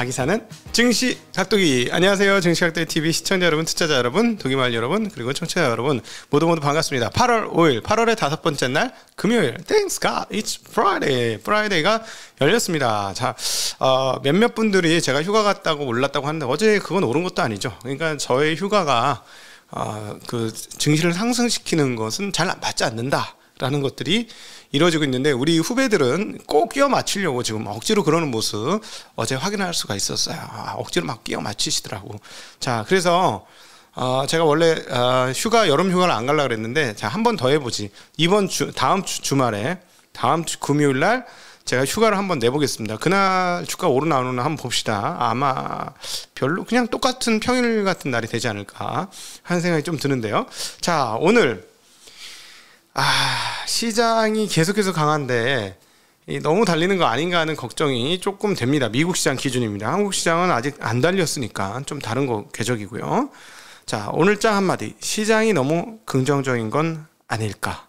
자기사는 증시 각도기 안녕하세요 증시 각도기 TV 시청자 여러분 투자자 여러분 동기말 여러분 그리고 청취자 여러분 모두 모두 반갑습니다 8월 5일 8월의 다섯 번째 날 금요일 Thanks God It's Friday 프라이데이가 열렸습니다 자 어, 몇몇 분들이 제가 휴가 갔다고 올랐다고 하는데 어제 그건 옳은 것도 아니죠 그러니까 저의 휴가가 어, 그 증시를 상승시키는 것은 잘 맞지 않는다라는 것들이 이루어지고 있는데 우리 후배들은 꼭 끼워 맞추려고 지금 억지로 그러는 모습 어제 확인할 수가 있었어요. 아, 억지로 막 끼워 맞추시더라고. 자, 그래서 어, 제가 원래 어, 휴가 여름 휴가를 안 갈라 그랬는데 자, 한번 더 해보지. 이번 주 다음 주 주말에 다음 주 금요일 날 제가 휴가를 한번 내보겠습니다. 그날 주가 오르나 안 오르나 한번 봅시다. 아마 별로 그냥 똑같은 평일 같은 날이 되지 않을까 하는 생각이 좀 드는데요. 자, 오늘 아, 시장이 계속해서 강한데 너무 달리는 거 아닌가 하는 걱정이 조금 됩니다. 미국 시장 기준입니다. 한국 시장은 아직 안 달렸으니까 좀 다른 거 궤적이고요. 자, 오늘 장 한마디. 시장이 너무 긍정적인 건 아닐까.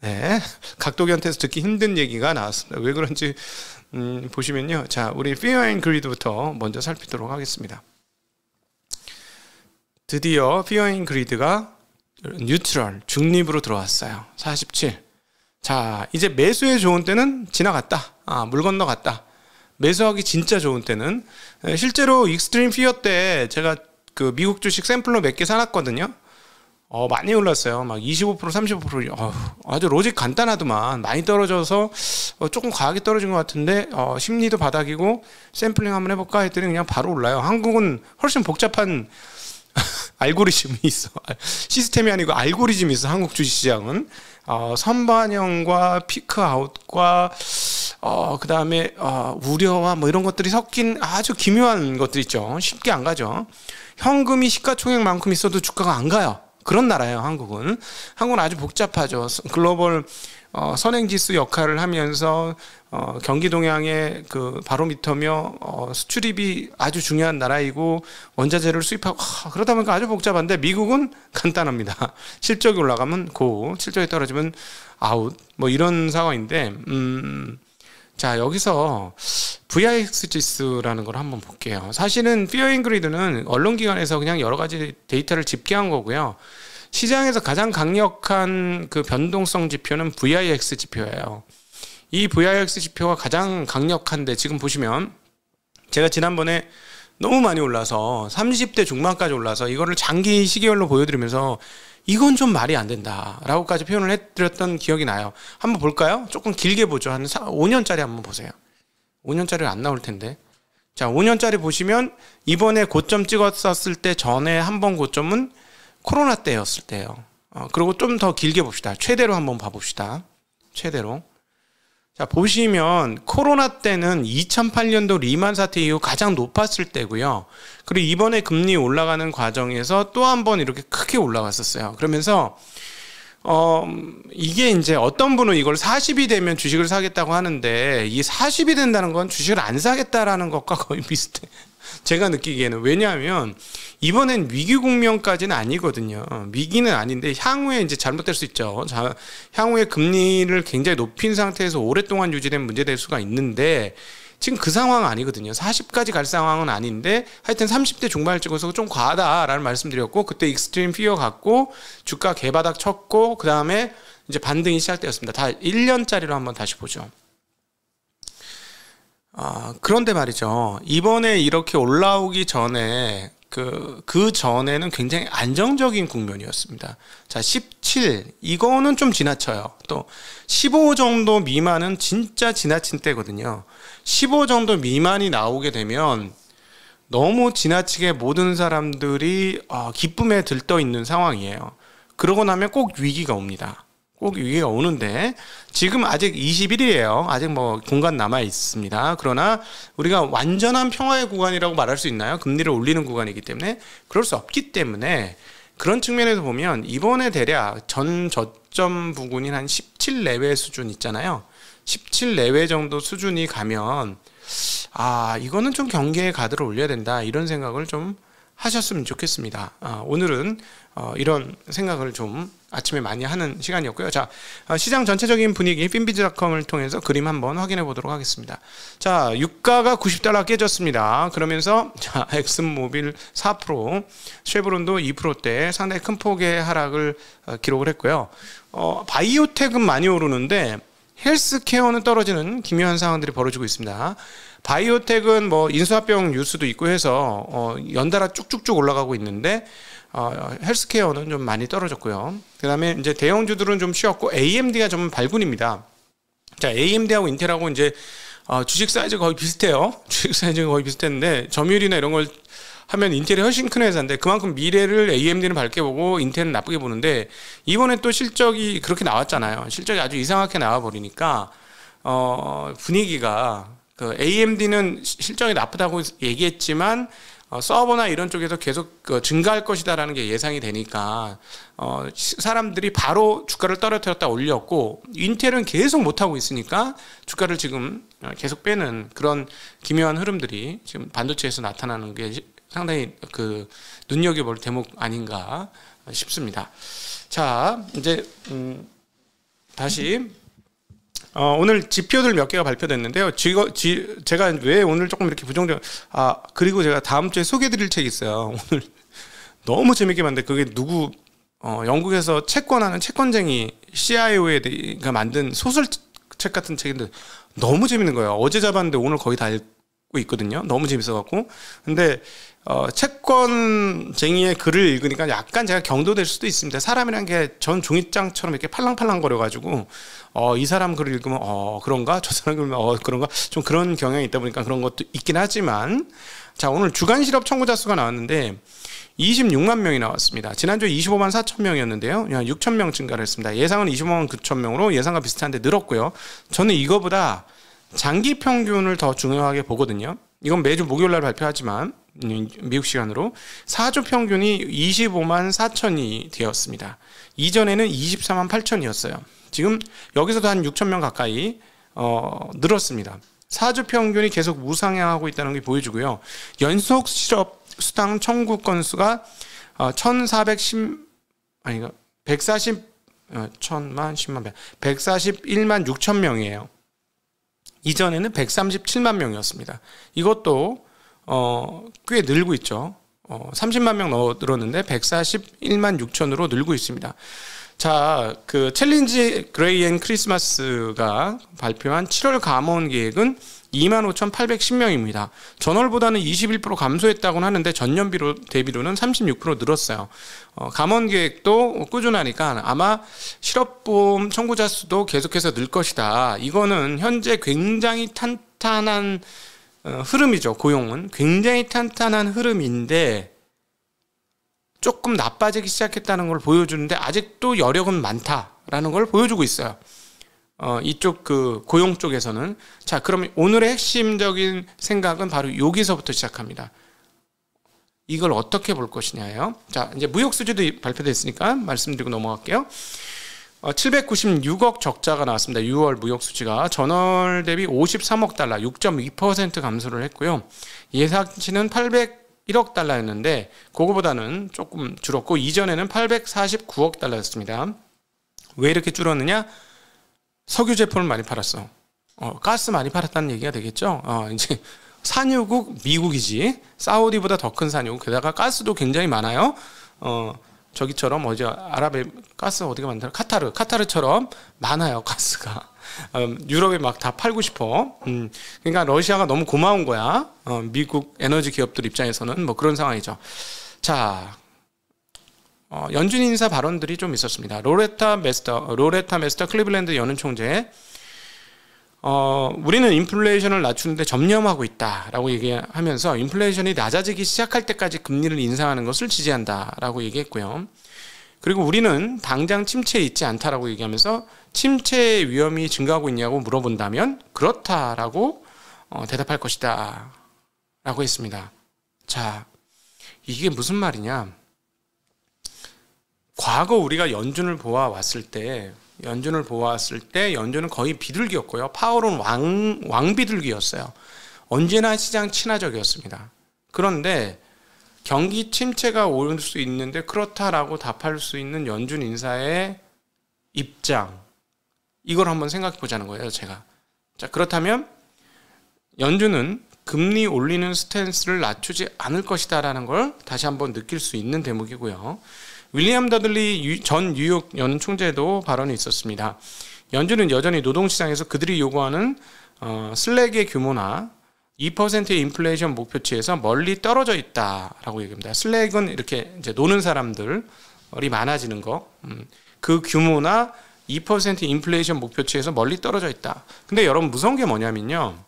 네. 각도기한테서 듣기 힘든 얘기가 나왔습니다. 왜 그런지, 음, 보시면요. 자, 우리 Fear and Greed부터 먼저 살피도록 하겠습니다. 드디어 Fear and Greed가 뉴트럴, 중립으로 들어왔어요. 47. 자, 이제 매수에 좋은 때는 지나갔다. 아, 물 건너갔다. 매수하기 진짜 좋은 때는 실제로 익스트림 피어 때 제가 그 미국 주식 샘플로 몇 개 사놨거든요. 어, 많이 올랐어요. 막 25%, 35%. 어, 아주 로직 간단하더만. 많이 떨어져서 어, 조금 과하게 떨어진 것 같은데 어, 심리도 바닥이고 샘플링 한번 해볼까 했더니 그냥 바로 올라요. 한국은 훨씬 복잡한 알고리즘이 있어. 시스템이 아니고 알고리즘이 있어. 한국 주식시장은 어, 선반영과 피크아웃과 어, 그 다음에 어, 우려와 뭐 이런 것들이 섞인 아주 기묘한 것들 있죠. 쉽게 안 가죠. 현금이 시가총액만큼 있어도 주가가 안 가요. 그런 나라예요. 한국은 한국은 아주 복잡하죠. 글로벌 어, 선행지수 역할을 하면서 어, 경기 동향의 그 바로미터며 어, 수출입이 아주 중요한 나라이고 원자재를 수입하고 하, 그러다 보니까 아주 복잡한데 미국은 간단합니다. 실적이 올라가면 고, 실적이 떨어지면 아웃 뭐 이런 상황인데 음, 자 여기서 VIX 지수라는 걸 한번 볼게요. 사실은 피어인 그리드는 언론기관에서 그냥 여러 가지 데이터를 집계한 거고요. 시장에서 가장 강력한 그 변동성 지표는 VIX 지표예요. 이 VIX 지표가 가장 강력한데 지금 보시면 제가 지난번에 너무 많이 올라서 30대 중반까지 올라서 이거를 장기 시계열로 보여드리면서 이건 좀 말이 안 된다라고까지 표현을 해드렸던 기억이 나요. 한번 볼까요? 조금 길게 보죠. 한 4, 5년짜리 한번 보세요. 5년짜리 안 나올 텐데. 자, 5년짜리 보시면 이번에 고점 찍었었을 때 전에 한번 고점은 코로나 때였을 때예요. 어, 그리고 좀 더 길게 봅시다. 최대로 한번 봐봅시다. 최대로. 자, 보시면 코로나 때는 2008년도 리만 사태 이후 가장 높았을 때고요. 그리고 이번에 금리 올라가는 과정에서 또 한 번 이렇게 크게 올라갔었어요. 그러면서 어, 이게 이제 어떤 분은 이걸 40이 되면 주식을 사겠다고 하는데 이 40이 된다는 건 주식을 안 사겠다라는 것과 거의 비슷해. 제가 느끼기에는 왜냐하면 이번엔 위기 국면까지는 아니거든요. 위기는 아닌데 향후에 이제 잘못될 수 있죠. 자, 향후에 금리를 굉장히 높인 상태에서 오랫동안 유지된 문제될 수가 있는데 지금 그 상황 아니거든요. 40까지 갈 상황은 아닌데 하여튼 30대 중반을 찍어서 좀 과하다라는 말씀드렸고 그때 익스트림 피어 갔고 주가 개바닥 쳤고 그다음에 이제 반등이 시작되었습니다. 다 1년짜리로 한번 다시 보죠. 아, 그런데 말이죠. 이번에 이렇게 올라오기 전에 그, 그 전에는 굉장히 안정적인 국면이었습니다. 자, 17. 이거는 좀 지나쳐요. 또, 15 정도 미만은 진짜 지나친 때거든요. 15 정도 미만이 나오게 되면 너무 지나치게 모든 사람들이 어, 기쁨에 들떠 있는 상황이에요. 그러고 나면 꼭 위기가 옵니다. 꼭 위기가 오는데 지금 아직 20일이에요. 아직 뭐 공간 남아 있습니다. 그러나 우리가 완전한 평화의 구간이라고 말할 수 있나요? 금리를 올리는 구간이기 때문에 그럴 수 없기 때문에 그런 측면에서 보면 이번에 대략 전 저점 부근인 한 17 내외 수준 있잖아요. 17 내외 정도 수준이 가면 아 이거는 좀 경계의 가드를 올려야 된다 이런 생각을 좀 하셨으면 좋겠습니다. 어, 오늘은 어, 이런 생각을 좀 아침에 많이 하는 시간이었고요. 자, 어, 시장 전체적인 분위기 핀비즈닷컴을 통해서 그림 한번 확인해 보도록 하겠습니다. 자, 유가가 90달러 깨졌습니다. 그러면서 자, 엑슨모빌 4%, 쉐브론도 2%대 상당히 큰 폭의 하락을 기록을 했고요. 어, 바이오텍은 많이 오르는데 헬스케어는 떨어지는 기묘한 상황들이 벌어지고 있습니다. 바이오텍은 뭐 인수합병 뉴스도 있고 해서 어 연달아 쭉쭉쭉 올라가고 있는데 어 헬스케어는 좀 많이 떨어졌고요. 그다음에 이제 대형주들은 좀 쉬었고 AMD가 좀 발군입니다. 자, AMD하고 인텔하고 이제 어 주식 사이즈 거의 비슷해요. 주식 사이즈가 거의 비슷했는데 점유율이나 이런 걸 하면 인텔이 훨씬 큰 회사인데 그만큼 미래를 AMD는 밝게 보고 인텔은 나쁘게 보는데 이번에 또 실적이 그렇게 나왔잖아요. 실적이 아주 이상하게 나와 버리니까 어 분위기가 그 AMD는 실적이 나쁘다고 얘기했지만 어, 서버나 이런 쪽에서 계속 그 증가할 것이다라는 게 예상이 되니까 어, 사람들이 바로 주가를 떨어뜨렸다 올렸고 인텔은 계속 못 하고 있으니까 주가를 지금 어, 계속 빼는 그런 기묘한 흐름들이 지금 반도체에서 나타나는 게 상당히 그 눈여겨볼 대목 아닌가 싶습니다. 자 이제 음, 다시 어, 오늘 지표들 몇 개가 발표됐는데요. 지 지, 제가 왜 오늘 조금 이렇게 부정적, 아, 그리고 제가 다음 주에 소개드릴 해 책이 있어요. 오늘 너무 재밌게 봤는데 그게 누구, 어, 영국에서 채권하는 채권쟁이 CIO가 그러니까 만든 소설 책 같은 책인데 너무 재밌는 거예요. 어제 잡았는데 오늘 거의 다 읽, 있거든요. 너무 재밌어갖고. 근데 어, 채권쟁이의 글을 읽으니까 약간 제가 경도될 수도 있습니다. 사람이란 게 전 종이장처럼 이렇게 팔랑팔랑거려가지고 어, 이 사람 글을 읽으면 어 그런가 저 사람 글면 어 그런가 좀 그런 경향이 있다 보니까 그런 것도 있긴 하지만 자 오늘 주간 실업 청구자 수가 나왔는데 26만 명이 나왔습니다. 지난주에 25만 4천 명이었는데요. 6천 명 증가를 했습니다. 예상은 25만 9천 명으로 예상과 비슷한데 늘었고요. 저는 이거보다 장기 평균을 더 중요하게 보거든요. 이건 매주 목요일 날 발표하지만 미국 시간으로 4주 평균이 25만 4천이 되었습니다. 이전에는 24만 8천이었어요. 지금 여기서도 한 6천 명 가까이 어, 늘었습니다. 4주 평균이 계속 우상향하고 있다는 게 보여주고요. 연속 실업 수당 청구 건수가 어, 1,410 아니 140 그러니까 어, 천만 십만 명 141만 6천 명이에요. 이전에는 137만 명이었습니다. 이것도 어, 꽤 늘고 있죠. 어, 30만 명 늘었는데 141만 6천으로 늘고 있습니다. 자, 그 챌린지 그레이 앤 크리스마스가 발표한 7월 감원 계획은 25,810명입니다. 전월보다는 21%감소했다고 하는데 전년 비로 대비로는 36% 늘었어요. 어, 감원 계획도 꾸준하니까 아마 실업보험 청구자 수도 계속해서 늘 것이다. 이거는 현재 굉장히 탄탄한 어, 흐름이죠. 고용은 굉장히 탄탄한 흐름인데 조금 나빠지기 시작했다는 걸 보여주는데 아직도 여력은 많다라는 걸 보여주고 있어요. 어, 이쪽 그 고용 쪽에서는 자그럼 오늘의 핵심적인 생각은 바로 여기서부터 시작합니다. 이걸 어떻게 볼 것이냐요. 자 이제 무역 수지도 발표됐으니까 말씀드리고 넘어갈게요. 796억 어, 적자가 나왔습니다. 6월 무역 수지가 전월 대비 53억 달러, 6.2% 감소를 했고요. 예상치는 801억 달러였는데 그거보다는 조금 줄었고 이전에는 849억 달러였습니다. 왜 이렇게 줄었느냐? 석유 제품을 많이 팔았어. 어, 가스 많이 팔았다는 얘기가 되겠죠. 어, 이제 산유국 미국이지 사우디보다 더 큰 산유국 게다가 가스도 굉장히 많아요. 어, 저기처럼 어제 아랍에 가스 어디가 많더라 카타르 카타르처럼 많아요 가스가 음, 유럽에 막 다 팔고 싶어 음, 그러니까 러시아가 너무 고마운 거야 어, 미국 에너지 기업들 입장에서는 뭐 그런 상황이죠 자 어, 연준 인사 발언들이 좀 있었습니다. 로레타 메스터, 로레타 메스터 클리블랜드 연은 총재, 어, 우리는 인플레이션을 낮추는데 점념하고 있다라고 얘기하면서 인플레이션이 낮아지기 시작할 때까지 금리를 인상하는 것을 지지한다라고 얘기했고요. 그리고 우리는 당장 침체에 있지 않다라고 얘기하면서 침체의 위험이 증가하고 있냐고 물어본다면 그렇다라고 어, 대답할 것이다 라고 했습니다. 자, 이게 무슨 말이냐? 과거 우리가 연준을 보아왔을 때 연준을 보았을 때 연준은 거의 비둘기였고요. 파월은 왕, 왕 비둘기였어요. 언제나 시장 친화적이었습니다. 그런데 경기 침체가 올 수 있는데 그렇다라고 답할 수 있는 연준 인사의 입장 이걸 한번 생각해 보자는 거예요. 제가 자 그렇다면 연준은 금리 올리는 스탠스를 낮추지 않을 것이다라는 걸 다시 한번 느낄 수 있는 대목이고요. 윌리엄 더들리 전 뉴욕 연 총재도 발언이 있었습니다. 연준은 여전히 노동시장에서 그들이 요구하는 어, 슬랙의 규모나 2%의 인플레이션 목표치에서 멀리 떨어져 있다라고 얘기합니다. 슬랙은 이렇게 이제 노는 사람들이 많아지는 거, 음, 그 규모나 2% 인플레이션 목표치에서 멀리 떨어져 있다. 근데 여러분 무서운 게 뭐냐면요.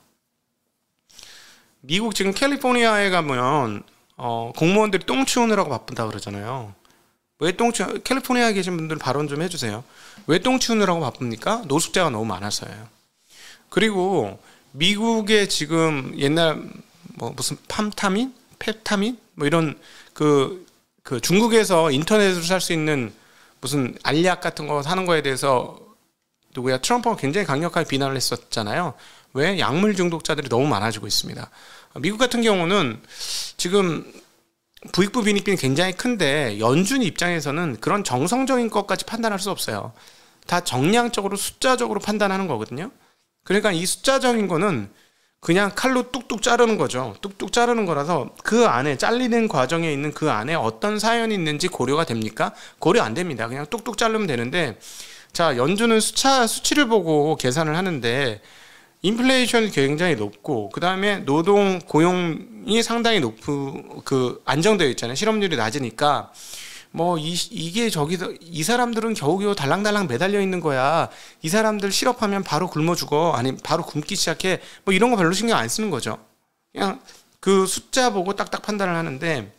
미국 지금 캘리포니아에 가면 어, 공무원들이 똥 치우느라고 바쁜다 그러잖아요. 외똥 치 캘리포니아에 계신 분들 발언 좀 해주세요. 외똥 치우느라고 바쁩니까? 노숙자가 너무 많아서요. 그리고 미국의 지금 옛날 뭐 무슨 팜타민, 펩타민 뭐 이런 그그 그 중국에서 인터넷으로 살 수 있는 무슨 알약 같은 거 사는 거에 대해서 누구야 트럼프가 굉장히 강력하게 비난을 했었잖아요. 왜 약물 중독자들이 너무 많아지고 있습니다. 미국 같은 경우는 지금 부익부 빈익빈 굉장히 큰데 연준 입장에서는 그런 정성적인 것까지 판단할 수 없어요. 다 정량적으로 숫자적으로 판단하는 거거든요. 그러니까 이 숫자적인 거는 그냥 칼로 뚝뚝 자르는 거죠. 뚝뚝 자르는 거라서 그 안에 잘리는 과정에 있는 그 안에 어떤 사연이 있는지 고려가 됩니까? 고려 안 됩니다. 그냥 뚝뚝 자르면 되는데 자 연준은 수차 수치를 보고 계산을 하는데 인플레이션이 굉장히 높고 그다음에 노동 고용이 상당히 높고 그 안정되어 있잖아요. 실업률이 낮으니까 뭐 이, 이게 저기서 이 사람들은 겨우겨우 달랑달랑 매달려 있는 거야. 이 사람들 실업하면 바로 굶어 죽어. 아니 바로 굶기 시작해. 뭐 이런 거 별로 신경 안 쓰는 거죠. 그냥 그 숫자 보고 딱딱 판단을 하는데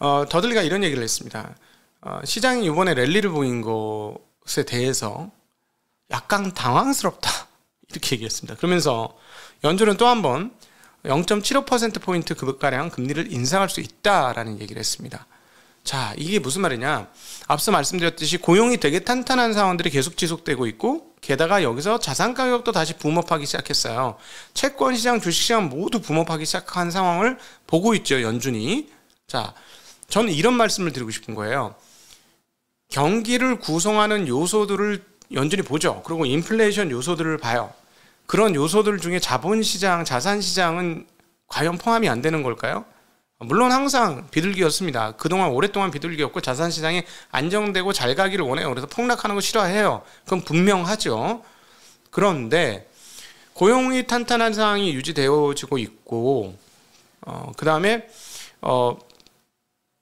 어, 더들리가 이런 얘기를 했습니다. 어, 시장이 이번에 랠리를 보인 것에 대해서 약간 당황스럽다. 이렇게 얘기했습니다. 그러면서 연준은 또 한 번 0.75%포인트 급가량 금리를 인상할 수 있다라는 얘기를 했습니다. 자, 이게 무슨 말이냐. 앞서 말씀드렸듯이 고용이 되게 탄탄한 상황들이 계속 지속되고 있고, 게다가 여기서 자산 가격도 다시 붐업하기 시작했어요. 채권 시장, 주식 시장 모두 붐업하기 시작한 상황을 보고 있죠, 연준이. 자, 저는 이런 말씀을 드리고 싶은 거예요. 경기를 구성하는 요소들을 연준이 보죠. 그리고 인플레이션 요소들을 봐요. 그런 요소들 중에 자본시장, 자산시장은 과연 포함이 안 되는 걸까요? 물론 항상 비둘기였습니다. 그동안 오랫동안 비둘기였고 자산시장이 안정되고 잘 가기를 원해요. 그래서 폭락하는 거 싫어해요. 그건 분명하죠. 그런데 고용이 탄탄한 상황이 유지되어지고 있고 어, 그다음에 어,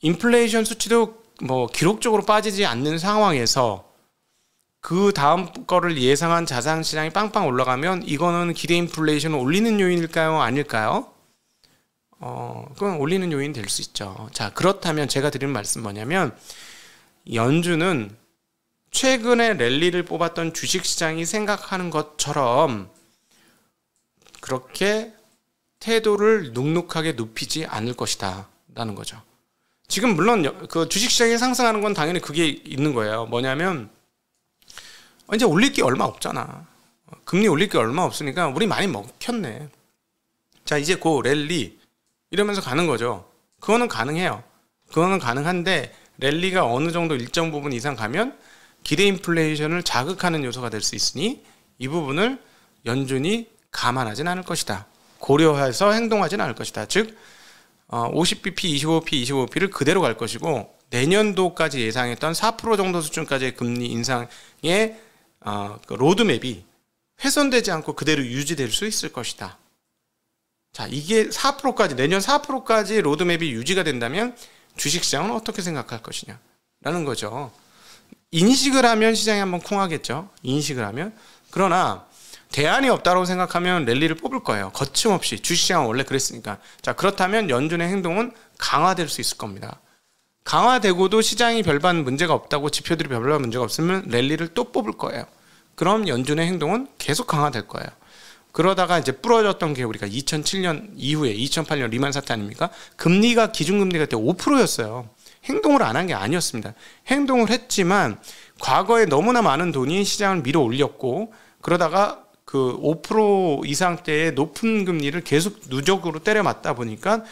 인플레이션 수치도 뭐 기록적으로 빠지지 않는 상황에서 그 다음 거를 예상한 자산 시장이 빵빵 올라가면 이거는 기대 인플레이션을 올리는 요인일까요? 아닐까요? 어, 그건 올리는 요인이 될 수 있죠. 자, 그렇다면 제가 드리는 말씀 뭐냐면 연준은 최근에 랠리를 뽑았던 주식 시장이 생각하는 것처럼 그렇게 태도를 눅눅하게 높이지 않을 것이다. 라는 거죠. 지금 물론 그 주식시장이 상승하는 건 당연히 그게 있는 거예요. 뭐냐면 이제 올릴 게 얼마 없잖아. 금리 올릴 게 얼마 없으니까 우리 많이 먹혔네. 자, 이제 고 랠리 이러면서 가는 거죠. 그거는 가능해요. 그거는 가능한데 랠리가 어느 정도 일정 부분 이상 가면 기대 인플레이션을 자극하는 요소가 될 수 있으니 이 부분을 연준이 감안하진 않을 것이다. 고려해서 행동하진 않을 것이다. 즉 50bp, 25p, 25p를 그대로 갈 것이고 내년도까지 예상했던 4% 정도 수준까지의 금리 인상에 어, 그 로드맵이 훼손되지 않고 그대로 유지될 수 있을 것이다. 자, 이게 4%까지 내년 4%까지 로드맵이 유지가 된다면 주식시장은 어떻게 생각할 것이냐 라는 거죠. 인식을 하면 시장이 한번 쿵하겠죠. 인식을 하면. 그러나 대안이 없다고 생각하면 랠리를 뽑을 거예요. 거침없이 주식시장은 원래 그랬으니까. 자, 그렇다면 연준의 행동은 강화될 수 있을 겁니다. 강화되고도 시장이 별반 문제가 없다고 지표들이 별반 문제가 없으면 랠리를 또 뽑을 거예요. 그럼 연준의 행동은 계속 강화될 거예요. 그러다가 이제 부러졌던 게 우리가 2007년 이후에 2008년 리만 사태 아닙니까? 금리가 기준금리가 그때 5%였어요. 행동을 안 한 게 아니었습니다. 행동을 했지만 과거에 너무나 많은 돈이 시장을 밀어 올렸고 그러다가 그 5% 이상 때의 높은 금리를 계속 누적으로 때려 맞다 보니까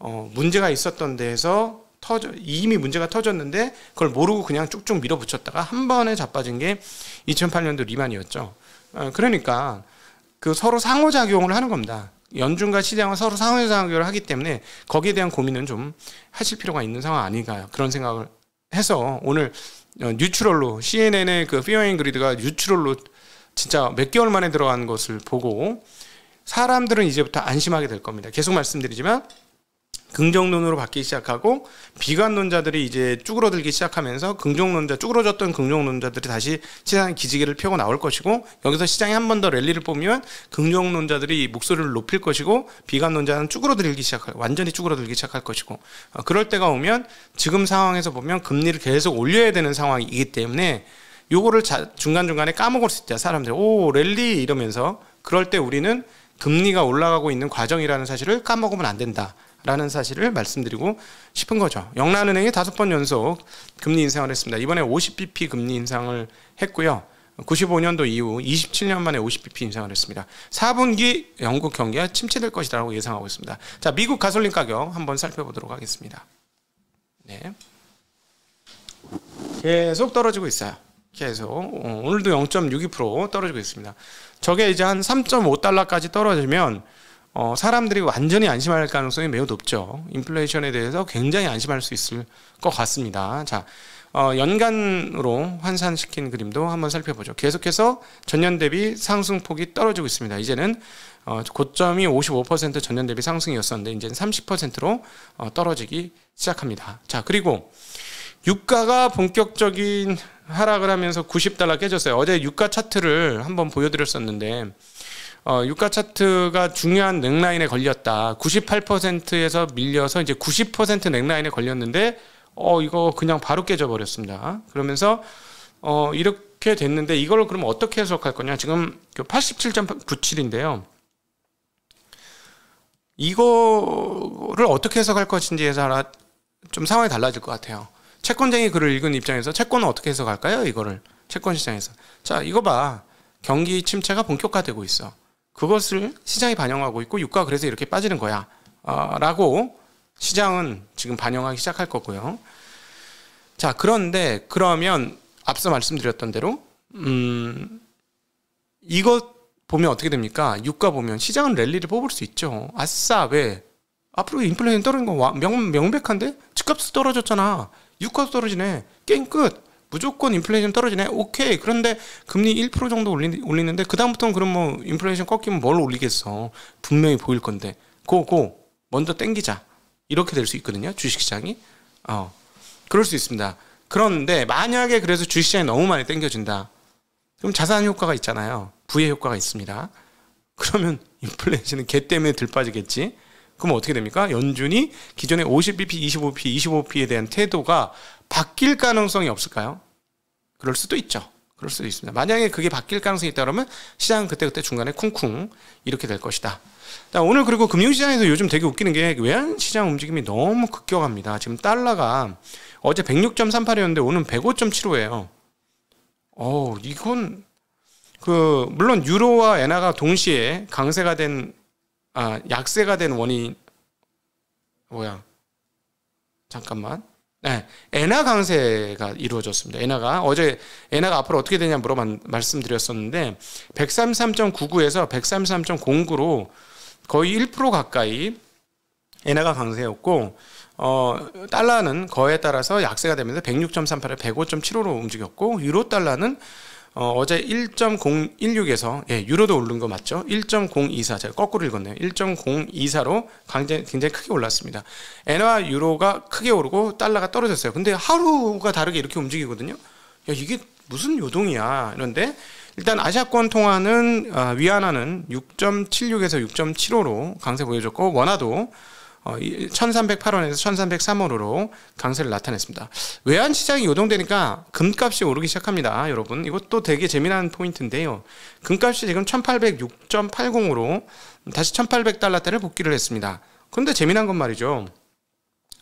어 문제가 있었던 데에서 터져 이미 문제가 터졌는데 그걸 모르고 그냥 쭉쭉 밀어붙였다가 한 번에 자빠진 게 2008년도 리만이었죠. 어, 그러니까 그 서로 상호작용을 하는 겁니다. 연준과 시장은 서로 상호작용을 하기 때문에 거기에 대한 고민은 좀 하실 필요가 있는 상황 아닌가요? 그런 생각을 해서 오늘 어, 뉴트럴로 CNN의 그 피어인 그리드가 뉴트럴로 진짜 몇 개월 만에 들어간 것을 보고 사람들은 이제부터 안심하게 될 겁니다. 계속 말씀드리지만 긍정론으로 바뀌기 시작하고 비관론자들이 이제 쭈그러들기 시작하면서 긍정론자 쭈그러졌던 긍정론자들이 다시 시장 기지개를 펴고 나올 것이고 여기서 시장이 한번 더 랠리를 뽑으면 긍정론자들이 목소리를 높일 것이고 비관론자는 쭈그러들기 시작할 완전히 쭈그러들기 시작할 것이고 어, 그럴 때가 오면 지금 상황에서 보면 금리를 계속 올려야 되는 상황이기 때문에 요거를 중간중간에 까먹을 수 있다 사람들 오 랠리 이러면서 그럴 때 우리는 금리가 올라가고 있는 과정이라는 사실을 까먹으면 안 된다. 라는 사실을 말씀드리고 싶은 거죠. 영란은행이 다섯 번 연속 금리 인상을 했습니다. 이번에 50bp 금리 인상을 했고요. 95년도 이후 27년 만에 50bp 인상을 했습니다. 4분기 영국 경기가 침체될 것이라고 예상하고 있습니다. 자, 미국 가솔린 가격 한번 살펴보도록 하겠습니다. 네. 계속 떨어지고 있어요. 계속 오늘도 0.62% 떨어지고 있습니다. 저게 이제 한 3.5달러까지 떨어지면 어, 사람들이 완전히 안심할 가능성이 매우 높죠. 인플레이션에 대해서 굉장히 안심할 수 있을 것 같습니다. 자, 어, 연간으로 환산시킨 그림도 한번 살펴보죠. 계속해서 전년 대비 상승폭이 떨어지고 있습니다. 이제는 어, 고점이 55% 전년 대비 상승이었었는데 이제는 30%로 어, 떨어지기 시작합니다. 자, 그리고 유가가 본격적인 하락을 하면서 90달러 깨졌어요. 어제 유가 차트를 한번 보여드렸었는데 어, 유가 차트가 중요한 넥라인에 걸렸다. 98%에서 밀려서 이제 90% 넥라인에 걸렸는데 어 이거 그냥 바로 깨져 버렸습니다. 그러면서 어 이렇게 됐는데 이걸 그럼 어떻게 해석할 거냐? 지금 87.97인데요. 그 이거를 어떻게 해석할 것인지에 따라 좀 상황이 달라질 것 같아요. 채권쟁이 글을 읽은 입장에서 채권은 어떻게 해석할까요? 이거를 채권 시장에서 자 이거 봐 경기 침체가 본격화되고 있어. 그것을 시장이 반영하고 있고 유가 그래서 이렇게 빠지는 거야. 아, 라고 시장은 지금 반영하기 시작할 거고요. 자, 그런데 그러면 앞서 말씀드렸던 대로 음, 이것 보면 어떻게 됩니까? 유가 보면 시장은 랠리를 뽑을 수 있죠. 아싸 왜? 앞으로 인플레이션 떨어진 건 명, 명백한데 집값도 떨어졌잖아. 유가도 떨어지네. 게임 끝. 무조건 인플레이션 떨어지네. 오케이. 그런데 금리 1% 정도 올리, 올리는데 그다음부터는 그럼 뭐 인플레이션 꺾이면 뭘 올리겠어. 분명히 보일 건데. 고고 먼저 땡기자. 이렇게 될 수 있거든요. 주식시장이. 어. 그럴 수 있습니다. 그런데 만약에 그래서 주식시장이 너무 많이 땡겨진다. 그럼 자산 효과가 있잖아요. 부의 효과가 있습니다. 그러면 인플레이션은 개 때문에 들빠지겠지. 그럼 어떻게 됩니까? 연준이 기존의 50bp, 25p, 25p에 대한 태도가 바뀔 가능성이 없을까요? 그럴 수도 있죠. 그럴 수도 있습니다. 만약에 그게 바뀔 가능성이 있다 그러면 시장은 그때그때 중간에 쿵쿵 이렇게 될 것이다. 오늘 그리고 금융시장에서 요즘 되게 웃기는 게 외환시장 움직임이 너무 급격합니다. 지금 달러가 어제 106.38이었는데 오늘 105.75예요. 어, 이건 그 물론 유로와 엔화가 동시에 강세가 된 아, 약세가 된 원인 뭐야? 잠깐만. 네, 예, 에나 강세가 이루어졌습니다. 에나가 어제 에나가 앞으로 어떻게 되냐 물어 말씀드렸었는데 133.99에서 133.09로 거의 1% 가까이 엔화가 강세였고 어, 달러는 거에 따라서 약세가 되면서 106.38에 105.75로 움직였고 유로 달러는 어, 제 1.016에서 예, 유로도 오른 거 맞죠? 1.024 제가 거꾸로 읽었네요. 1.024로 굉장히, 굉장히 크게 올랐습니다. 엔화 유로가 크게 오르고 달러가 떨어졌어요. 근데 하루가 다르게 이렇게 움직이거든요. 야, 이게 무슨 요동이야 이런데 일단 아시아권 통화는 아, 위안화는 6.76에서 6.75로 강세 보여줬고 원화도 1308원에서 어, 1303원으로 강세를 나타냈습니다. 외환 시장이 요동되니까 금값이 오르기 시작합니다. 여러분 이것도 되게 재미난 포인트인데요. 금값이 지금 1806.80으로 다시 1800달러대를 복귀를 했습니다. 근데 재미난 건 말이죠.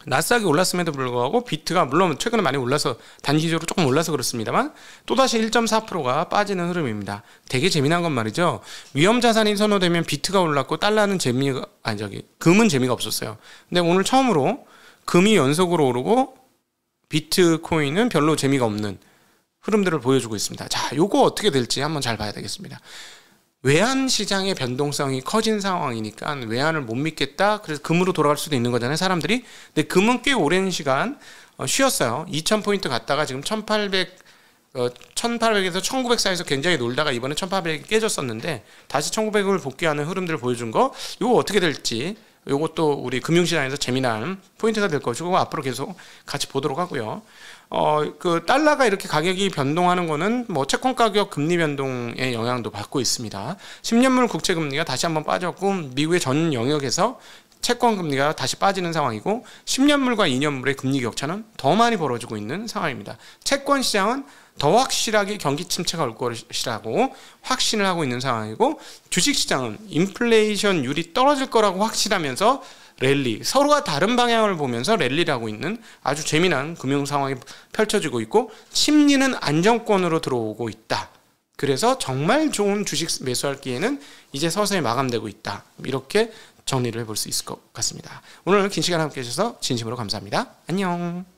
낯싸게 올랐음에도 불구하고 비트가 물론 최근에 많이 올라서 단기적으로 조금 올라서 그렇습니다만 또다시 1.4%가 빠지는 흐름입니다. 되게 재미난 건 말이죠. 위험 자산이 선호되면 비트가 올랐고 달러는 재미가 아니 저기 금은 재미가 없었어요. 근데 오늘 처음으로 금이 연속으로 오르고 비트코인은 별로 재미가 없는 흐름들을 보여주고 있습니다. 자, 요거 어떻게 될지 한번 잘 봐야 되겠습니다. 외환 시장의 변동성이 커진 상황이니까 외환을 못 믿겠다. 그래서 금으로 돌아갈 수도 있는 거잖아요, 사람들이. 근데 금은 꽤 오랜 시간 어, 쉬었어요. 2000포인트 갔다가 지금 1800 어, 1800에서 1900 사이에서 굉장히 놀다가 이번에 1800이 깨졌었는데 다시 1900을 복귀하는 흐름들을 보여준 거 이거 어떻게 될지 이것도 우리 금융시장에서 재미난 포인트가 될 것이고 앞으로 계속 같이 보도록 하고요. 어, 그 달러가 이렇게 가격이 변동하는 거는 뭐 채권 가격 금리 변동의 영향도 받고 있습니다. 10년물 국채 금리가 다시 한번 빠졌고 미국의 전 영역에서 채권 금리가 다시 빠지는 상황이고 10년물과 2년물의 금리 격차는 더 많이 벌어지고 있는 상황입니다. 채권 시장은 더 확실하게 경기 침체가 올 것이라고 확신을 하고 있는 상황이고 주식 시장은 인플레이션율이 떨어질 거라고 확신하면서 랠리 서로가 다른 방향을 보면서 랠리라고 있는 아주 재미난 금융 상황이 펼쳐지고 있고 심리는 안정권으로 들어오고 있다. 그래서 정말 좋은 주식 매수할 기회는 이제 서서히 마감되고 있다. 이렇게 정리를 해볼 수 있을 것 같습니다. 오늘 긴 시간 함께 해주셔서 진심으로 감사합니다. 안녕.